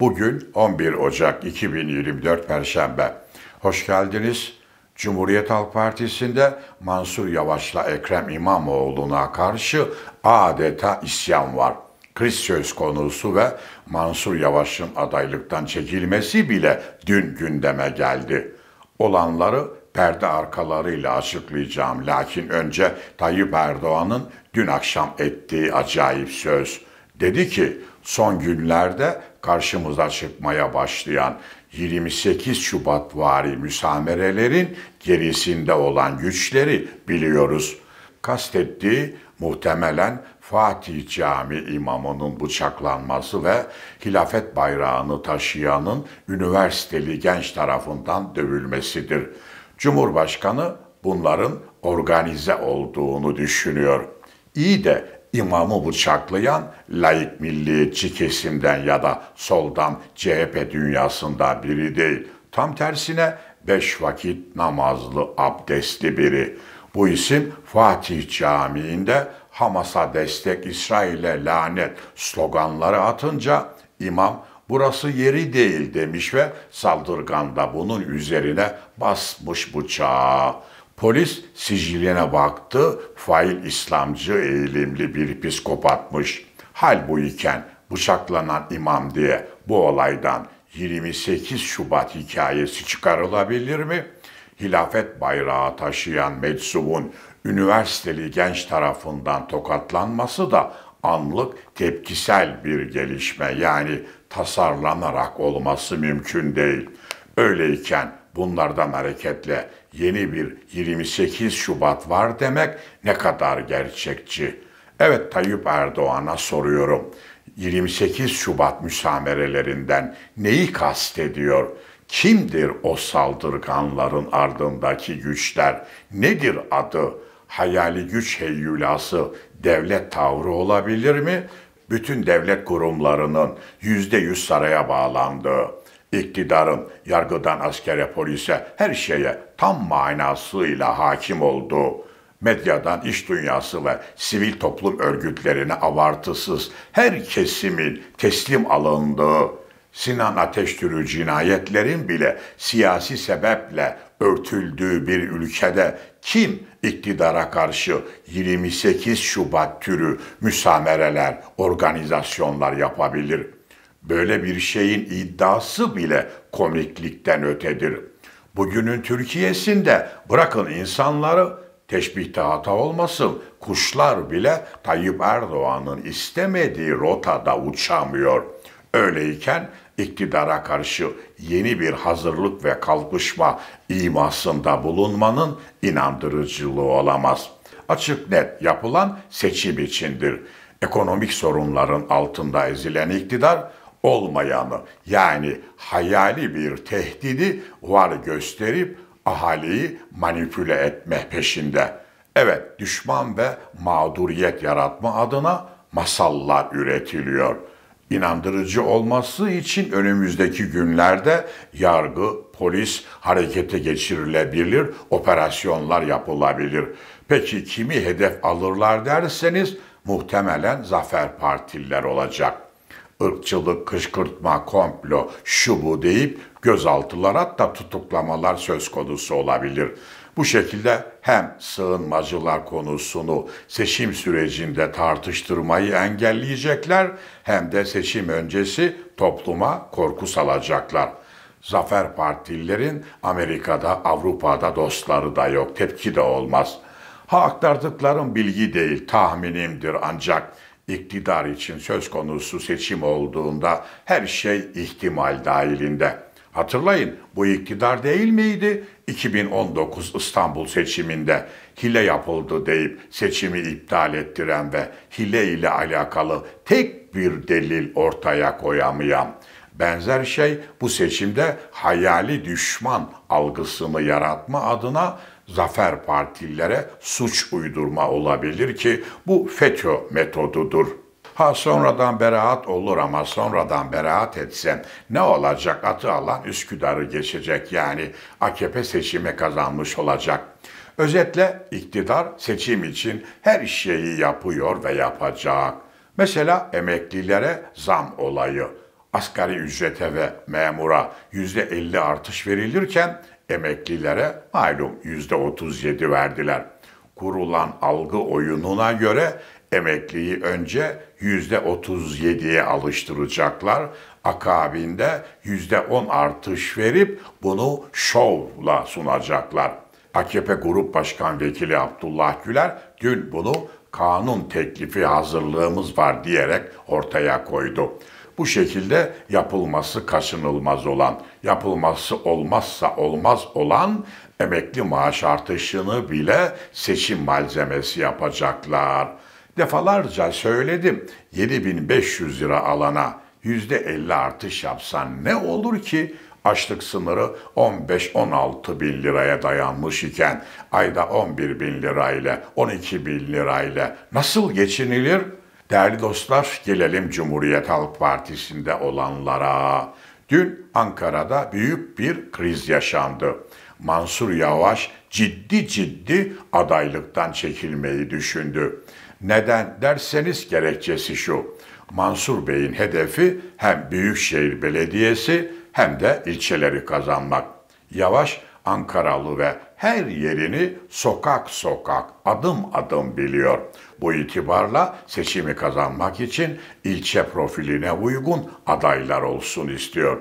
Bugün 11 Ocak 2024 Perşembe. Hoş geldiniz. Cumhuriyet Halk Partisi'nde Mansur Yavaş'la Ekrem İmamoğlu'na karşı adeta isyan var. Kriz söz konusu ve Mansur Yavaş'ın adaylıktan çekilmesi bile dün gündeme geldi. Olanları perde arkalarıyla açıklayacağım. Lakin önce Tayyip Erdoğan'ın dün akşam ettiği acayip söz. Dedi ki son günlerde karşımıza çıkmaya başlayan 28 Şubat vari müsamerelerin gerisinde olan güçleri biliyoruz. Kastettiği muhtemelen Fatih Cami imamının bıçaklanması ve hilafet bayrağını taşıyanın üniversiteli genç tarafından dövülmesidir. Cumhurbaşkanı bunların organize olduğunu düşünüyor. İyi de İmamı bıçaklayan laik milliyetçi kesimden ya da soldan CHP dünyasında biri değil. Tam tersine beş vakit namazlı abdestli biri. Bu isim Fatih Camii'nde Hamas'a destek İsrail'e lanet sloganları atınca imam burası yeri değil demiş ve saldırganda bunun üzerine basmış bıçağı. Polis siciline baktı, fail İslamcı eğilimli bir psikopatmış. Hal bu iken bıçaklanan imam diye bu olaydan 28 Şubat hikayesi çıkarılabilir mi? Hilafet bayrağı taşıyan meczubun üniversiteli genç tarafından tokatlanması da anlık tepkisel bir gelişme yani tasarlanarak olması mümkün değil. Öyleyken bunlardan hareketle yeni bir 28 Şubat var demek ne kadar gerçekçi? Evet Tayyip Erdoğan'a soruyorum. 28 Şubat müsamerelerinden neyi kastediyor? Kimdir o saldırganların ardındaki güçler? Nedir adı? Hayali güç Heyyulası, devlet tavrı olabilir mi? Bütün devlet kurumlarının yüzde yüz saraya bağlandığı, iktidarın yargıdan askere polise her şeye tam manasıyla hakim olduğu, medyadan iş dünyası ve sivil toplum örgütlerine avartısız her kesimin teslim alındığı, Sinan Ateş türü cinayetlerin bile siyasi sebeple örtüldüğü bir ülkede kim iktidara karşı 28 Şubat türü müsamereler, organizasyonlar yapabilir? Böyle bir şeyin iddiası bile komiklikten ötedir. Bugünün Türkiye'sinde bırakın insanları teşbihte hata olmasın kuşlar bile Tayyip Erdoğan'ın istemediği rotada uçamıyor. Öyleyken iktidara karşı yeni bir hazırlık ve kalkışma imasında bulunmanın inandırıcılığı olamaz. Açık net yapılan seçim içindir. Ekonomik sorunların altında ezilen iktidar olmayanı yani hayali bir tehdidi var gösterip ahaliyi manipüle etme peşinde. Evet düşman ve mağduriyet yaratma adına masallar üretiliyor. İnandırıcı olması için önümüzdeki günlerde yargı, polis harekete geçirilebilir, operasyonlar yapılabilir. Peki kimi hedef alırlar derseniz muhtemelen Zafer Partililer olacak.'' ırkçılık, kışkırtma, komplo, şu bu deyip gözaltılar hatta tutuklamalar söz konusu olabilir. Bu şekilde hem sığınmacılar konusunu seçim sürecinde tartıştırmayı engelleyecekler hem de seçim öncesi topluma korku salacaklar. Zafer partililerin Amerika'da, Avrupa'da dostları da yok, tepki de olmaz. Ha aktardıklarım bilgi değil, tahminimdir ancak iktidar için söz konusu seçim olduğunda her şey ihtimal dahilinde. Hatırlayın bu iktidar değil miydi? 2019 İstanbul seçiminde hile yapıldı deyip seçimi iptal ettiren ve hile ile alakalı tek bir delil ortaya koyamayan. Benzer şey bu seçimde hayali düşman algısını yaratma adına zafer partililere suç uydurma olabilir ki bu FETÖ metodudur. Ha sonradan beraat olur ama sonradan beraat etsen ne olacak? Atı alan Üsküdar'ı geçecek yani AKP seçimi kazanmış olacak. Özetle iktidar seçim için her şeyi yapıyor ve yapacak. Mesela emeklilere zam olayı asgari ücrete ve memura %50 artış verilirken Emeklilere malum %37 verdiler. Kurulan algı oyununa göre emekliyi önce %37'ye alıştıracaklar. Akabinde %10 artış verip bunu şovla sunacaklar. AKP Grup Başkan Vekili Abdullah Güler dün bunu kanun teklifi hazırlığımız var diyerek ortaya koydu bu şekilde yapılması kaçınılmaz olan, yapılması olmazsa olmaz olan emekli maaş artışını bile seçim malzemesi yapacaklar. Defalarca söyledim 7500 lira alana %50 artış yapsan ne olur ki? Açlık sınırı 15-16 bin liraya dayanmış iken ayda 11 bin lirayla 12 bin lirayla nasıl geçinilir? Değerli dostlar, gelelim Cumhuriyet Halk Partisi'nde olanlara. Dün Ankara'da büyük bir kriz yaşandı. Mansur Yavaş ciddi ciddi adaylıktan çekilmeyi düşündü. Neden derseniz gerekçesi şu. Mansur Bey'in hedefi hem Büyükşehir Belediyesi hem de ilçeleri kazanmak. Yavaş Ankaralı ve her yerini sokak sokak, adım adım biliyor. Bu itibarla seçimi kazanmak için ilçe profiline uygun adaylar olsun istiyor.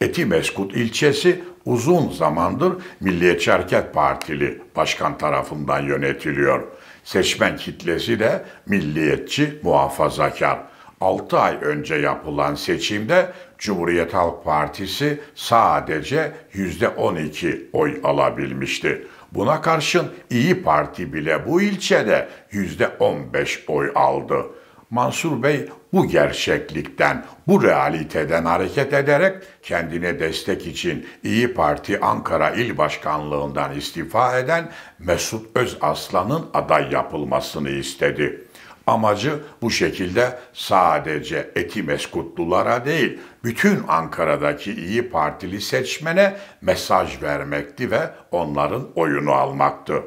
Etimeskut ilçesi uzun zamandır Milliyetçi Hareket Partili başkan tarafından yönetiliyor. Seçmen kitlesi de milliyetçi muhafazakar. 6 ay önce yapılan seçimde Cumhuriyet Halk Partisi sadece %12 oy alabilmişti. Buna karşın İyi Parti bile bu ilçede %15 oy aldı. Mansur Bey bu gerçeklikten, bu realiteden hareket ederek kendine destek için İyi Parti Ankara İl Başkanlığından istifa eden Mesut Özaslan'ın aday yapılmasını istedi. Amacı bu şekilde sadece eti Kutlulara değil, bütün Ankara'daki iyi Partili seçmene mesaj vermekti ve onların oyunu almaktı.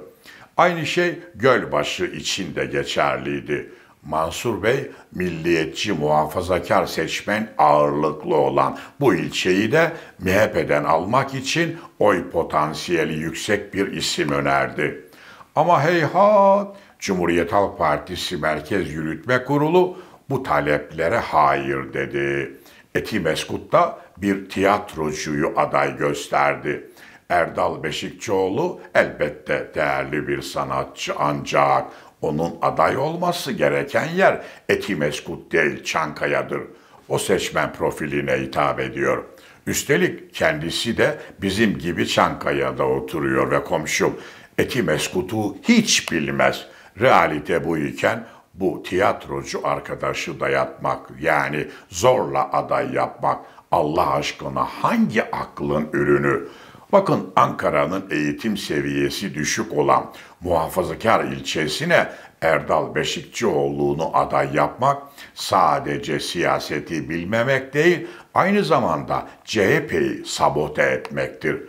Aynı şey Gölbaşı için de geçerliydi. Mansur Bey milliyetçi muhafazakar seçmen ağırlıklı olan bu ilçeyi de MHP'den almak için oy potansiyeli yüksek bir isim önerdi. Ama heyhat Cumhuriyet Halk Partisi Merkez Yürütme Kurulu bu taleplere hayır dedi. Eti da bir tiyatrocuyu aday gösterdi. Erdal Beşikçioğlu elbette değerli bir sanatçı ancak onun aday olması gereken yer Eti Meskut değil Çankaya'dır. O seçmen profiline hitap ediyor. Üstelik kendisi de bizim gibi Çankaya'da oturuyor ve komşum Ekim Eskutu hiç bilmez. Realite bu iken bu tiyatrocu arkadaşı dayatmak yani zorla aday yapmak Allah aşkına hangi aklın ürünü? Bakın Ankara'nın eğitim seviyesi düşük olan muhafazakar ilçesine Erdal Beşikçioğlu'nu aday yapmak sadece siyaseti bilmemek değil, aynı zamanda CHP'yi sabote etmektir.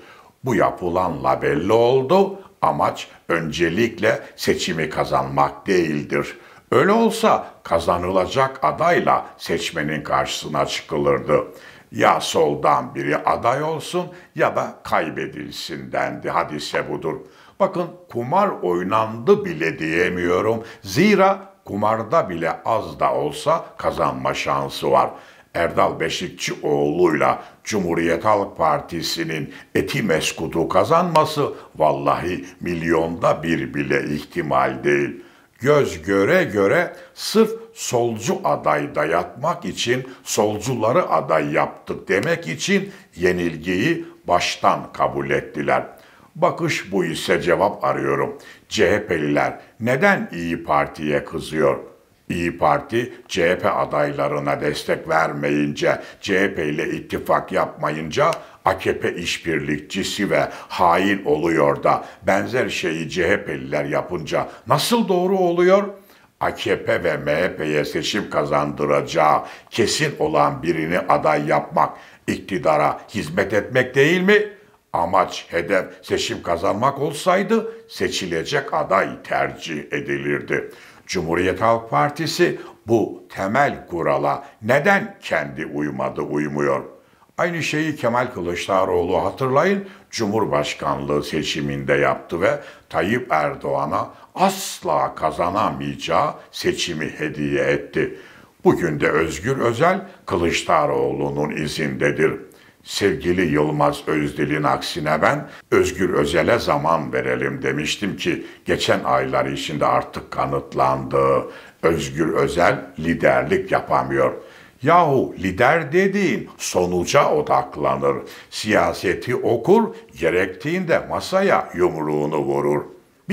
Bu yapılanla belli oldu, Amaç öncelikle seçimi kazanmak değildir. Öyle olsa kazanılacak adayla seçmenin karşısına çıkılırdı. Ya soldan biri aday olsun ya da kaybedilsin dendi. Hadise budur. Bakın kumar oynandı bile diyemiyorum. Zira kumarda bile az da olsa kazanma şansı var. Erdal Beşikçioğlu'yla Cumhuriyet Halk Partisi'nin eti meskutu kazanması vallahi milyonda bir bile ihtimal değil. Göz göre göre sırf solcu adayda yatmak için solcuları aday yaptık demek için yenilgiyi baştan kabul ettiler. Bakış bu ise cevap arıyorum. CHP'liler neden İyi Parti'ye kızıyor?'' İyi Parti CHP adaylarına destek vermeyince, CHP ile ittifak yapmayınca AKP işbirlikçisi ve hain oluyor da benzer şeyi CHP'liler yapınca nasıl doğru oluyor? AKP ve MHP'ye seçim kazandıracağı kesin olan birini aday yapmak, iktidara hizmet etmek değil mi? Amaç, hedef seçim kazanmak olsaydı seçilecek aday tercih edilirdi. Cumhuriyet Halk Partisi bu temel kurala neden kendi uymadı uymuyor? Aynı şeyi Kemal Kılıçdaroğlu hatırlayın Cumhurbaşkanlığı seçiminde yaptı ve Tayyip Erdoğan'a asla kazanamayacağı seçimi hediye etti. Bugün de Özgür Özel Kılıçdaroğlu'nun izindedir. Sevgili Yılmaz Özdil'in aksine ben Özgür Özel'e zaman verelim demiştim ki geçen aylar içinde artık kanıtlandı. Özgür Özel liderlik yapamıyor. Yahu lider dediğin sonuca odaklanır. Siyaseti okur, gerektiğinde masaya yumruğunu vurur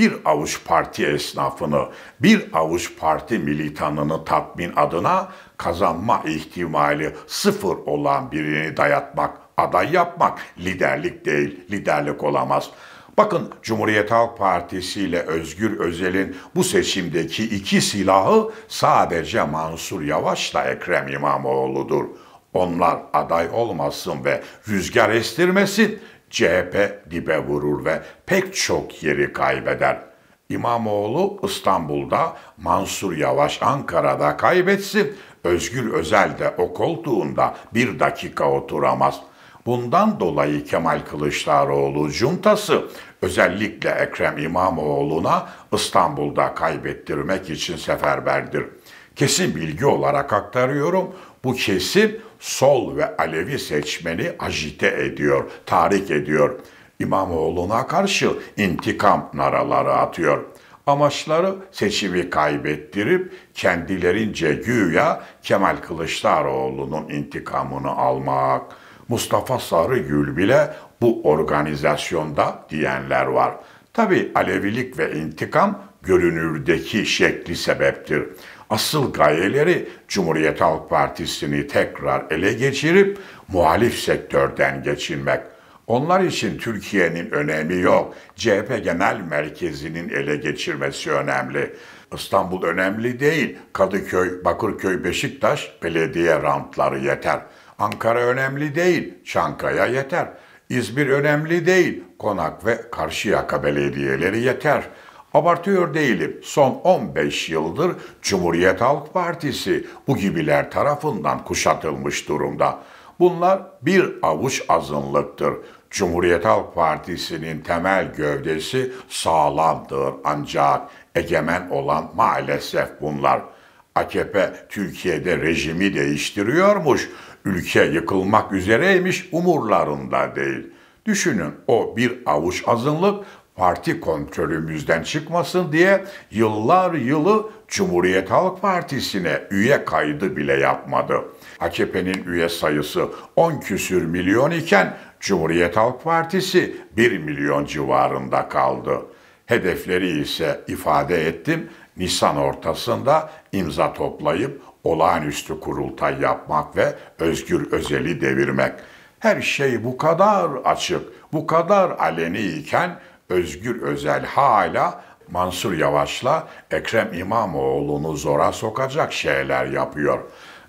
bir avuç parti esnafını, bir avuç parti militanını tatmin adına kazanma ihtimali sıfır olan birini dayatmak, aday yapmak liderlik değil, liderlik olamaz.'' Bakın Cumhuriyet Halk Partisi ile Özgür Özel'in bu seçimdeki iki silahı sadece Mansur Yavaş'la Ekrem İmamoğlu'dur. Onlar aday olmasın ve rüzgar estirmesin. CHP dibe vurur ve pek çok yeri kaybeder. İmamoğlu İstanbul'da, Mansur Yavaş Ankara'da kaybetsin. Özgür Özel de o koltuğunda bir dakika oturamaz. Bundan dolayı Kemal Kılıçdaroğlu cuntası özellikle Ekrem İmamoğlu'na İstanbul'da kaybettirmek için seferberdir. Kesin bilgi olarak aktarıyorum. Bu kesim sol ve Alevi seçmeni ajite ediyor, tahrik ediyor. İmamoğlu'na karşı intikam naraları atıyor. Amaçları seçimi kaybettirip kendilerince güya Kemal Kılıçdaroğlu'nun intikamını almak. Mustafa Sarıgül bile bu organizasyonda diyenler var. Tabi Alevilik ve intikam görünürdeki şekli sebeptir asıl gayeleri Cumhuriyet Halk Partisi'ni tekrar ele geçirip muhalif sektörden geçinmek. Onlar için Türkiye'nin önemi yok. CHP Genel Merkezi'nin ele geçirmesi önemli. İstanbul önemli değil. Kadıköy, Bakırköy, Beşiktaş belediye rantları yeter. Ankara önemli değil. Çankaya yeter. İzmir önemli değil. Konak ve Karşıyaka belediyeleri yeter. Abartıyor değilim. Son 15 yıldır Cumhuriyet Halk Partisi bu gibiler tarafından kuşatılmış durumda. Bunlar bir avuç azınlıktır. Cumhuriyet Halk Partisi'nin temel gövdesi sağlamdır ancak egemen olan maalesef bunlar. AKP Türkiye'de rejimi değiştiriyormuş, ülke yıkılmak üzereymiş umurlarında değil.'' Düşünün o bir avuç azınlık parti kontrolümüzden çıkmasın diye yıllar yılı Cumhuriyet Halk Partisi'ne üye kaydı bile yapmadı. AKP'nin üye sayısı 10 küsür milyon iken Cumhuriyet Halk Partisi 1 milyon civarında kaldı. Hedefleri ise ifade ettim. Nisan ortasında imza toplayıp olağanüstü kurultay yapmak ve Özgür Özel'i devirmek. Her şey bu kadar açık, bu kadar aleni iken Özgür Özel hala Mansur Yavaş'la Ekrem İmamoğlu'nu zora sokacak şeyler yapıyor.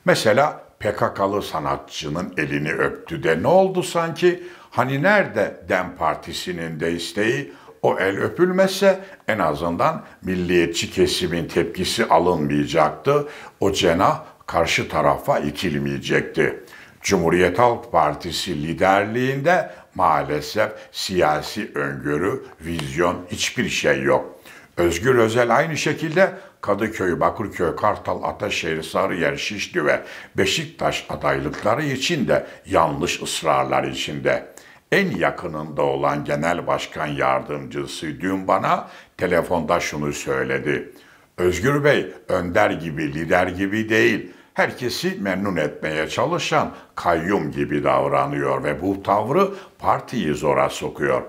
Mesela PKK'lı sanatçının elini öptü de ne oldu sanki? Hani nerede Dem Partisi'nin de isteği? O el öpülmese en azından milliyetçi kesimin tepkisi alınmayacaktı. O cenah karşı tarafa itilmeyecekti. Cumhuriyet Halk Partisi liderliğinde maalesef siyasi öngörü, vizyon hiçbir şey yok. Özgür Özel aynı şekilde Kadıköy, Bakırköy, Kartal, Ataşehir, Sarıyer, Şişli ve Beşiktaş adaylıkları için de yanlış ısrarlar içinde. En yakınında olan genel başkan yardımcısı dün bana telefonda şunu söyledi. Özgür Bey önder gibi, lider gibi değil.'' herkesi memnun etmeye çalışan kayyum gibi davranıyor ve bu tavrı partiyi zora sokuyor.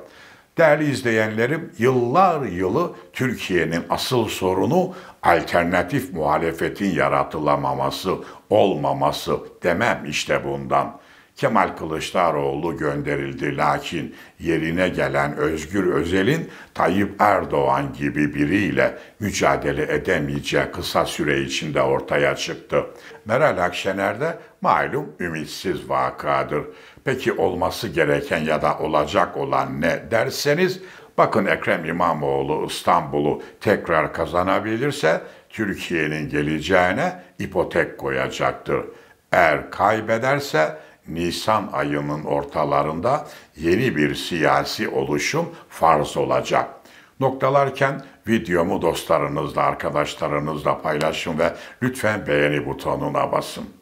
Değerli izleyenlerim, yıllar yılı Türkiye'nin asıl sorunu alternatif muhalefetin yaratılamaması, olmaması demem işte bundan. Kemal Kılıçdaroğlu gönderildi lakin yerine gelen Özgür Özel'in Tayyip Erdoğan gibi biriyle mücadele edemeyeceği kısa süre içinde ortaya çıktı. Meral Akşener de malum ümitsiz vakadır. Peki olması gereken ya da olacak olan ne derseniz bakın Ekrem İmamoğlu İstanbul'u tekrar kazanabilirse Türkiye'nin geleceğine ipotek koyacaktır. Eğer kaybederse Nisan ayının ortalarında yeni bir siyasi oluşum farz olacak. Noktalarken videomu dostlarınızla, arkadaşlarınızla paylaşın ve lütfen beğeni butonuna basın.